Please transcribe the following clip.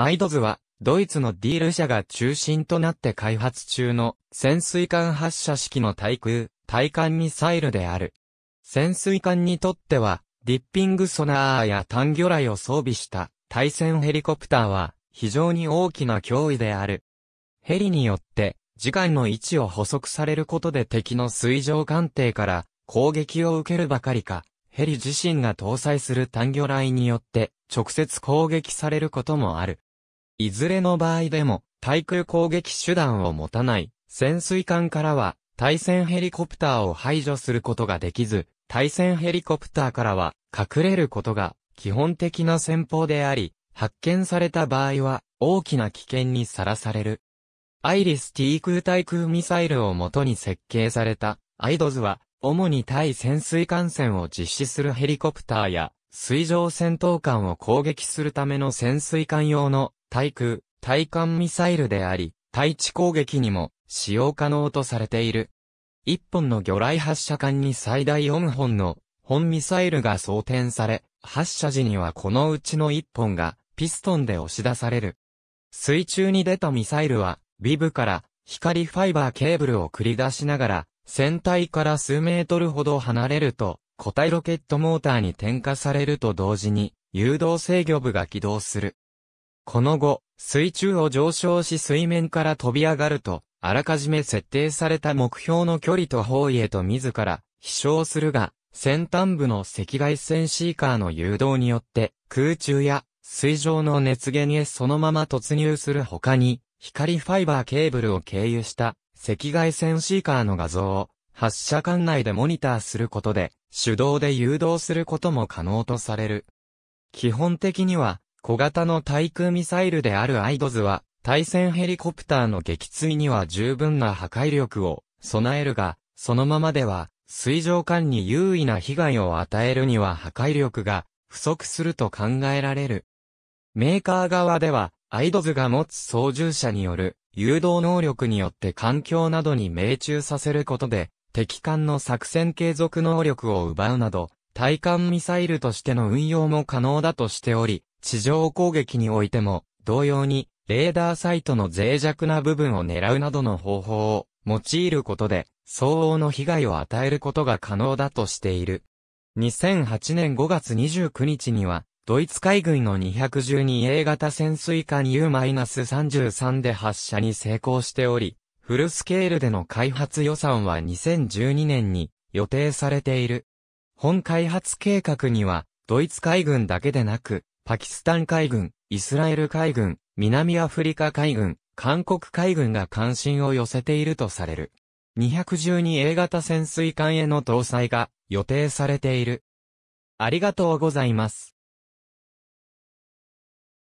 アイドズは、ドイツのディール社が中心となって開発中の潜水艦発射式の対空、対艦ミサイルである。潜水艦にとっては、ディッピングソナーや単魚雷を装備した対戦ヘリコプターは非常に大きな脅威である。ヘリによって時間の位置を捕捉されることで敵の水上艦艇から攻撃を受けるばかりか、ヘリ自身が搭載する単魚雷によって直接攻撃されることもある。いずれの場合でも、対空攻撃手段を持たない潜水艦からは、対戦ヘリコプターを排除することができず、対戦ヘリコプターからは隠れることが基本的な戦法であり、発見された場合は大きな危険にさらされる。アイリス T 空対空ミサイルを元に設計されたアイドズは、主に対潜水艦船を実施するヘリコプターや、水上戦闘艦を攻撃するための潜水艦用の対空、対艦ミサイルであり、対地攻撃にも使用可能とされている。一本の魚雷発射管に最大4本の本ミサイルが装填され、発射時にはこのうちの1本がピストンで押し出される。水中に出たミサイルは、ビブから光ファイバーケーブルを繰り出しながら、船体から数メートルほど離れると、固体ロケットモーターに点火されると同時に、誘導制御部が起動する。この後、水中を上昇し水面から飛び上がると、あらかじめ設定された目標の距離と方位へと自ら飛翔するが、先端部の赤外線シーカーの誘導によって空中や水上の熱源へそのまま突入する他に、光ファイバーケーブルを経由した赤外線シーカーの画像を発射管内でモニターすることで手動で誘導することも可能とされる。基本的には小型の対空ミサイルであるアイドズは、対戦ヘリコプターの撃墜には十分な破壊力を備えるが、そのままでは、水上艦に優位な被害を与えるには破壊力が不足すると考えられる。メーカー側では、アイドズが持つ操縦者による誘導能力によって環境などに命中させることで、敵艦の作戦継続能力を奪うなど、対艦ミサイルとしての運用も可能だとしており、地上攻撃においても、同様に、レーダーサイトの脆弱な部分を狙うなどの方法を用いることで、相応の被害を与えることが可能だとしている。2008年5月29日には、ドイツ海軍の 212A 型潜水艦 U-33 で発射に成功しており、フルスケールでの開発予算は2012年に予定されている。本開発計画には、ドイツ海軍だけでなく、パキスタン海軍、イスラエル海軍、南アフリカ海軍、韓国海軍が関心を寄せているとされる。212A 型潜水艦への搭載が予定されている。ありがとうございます。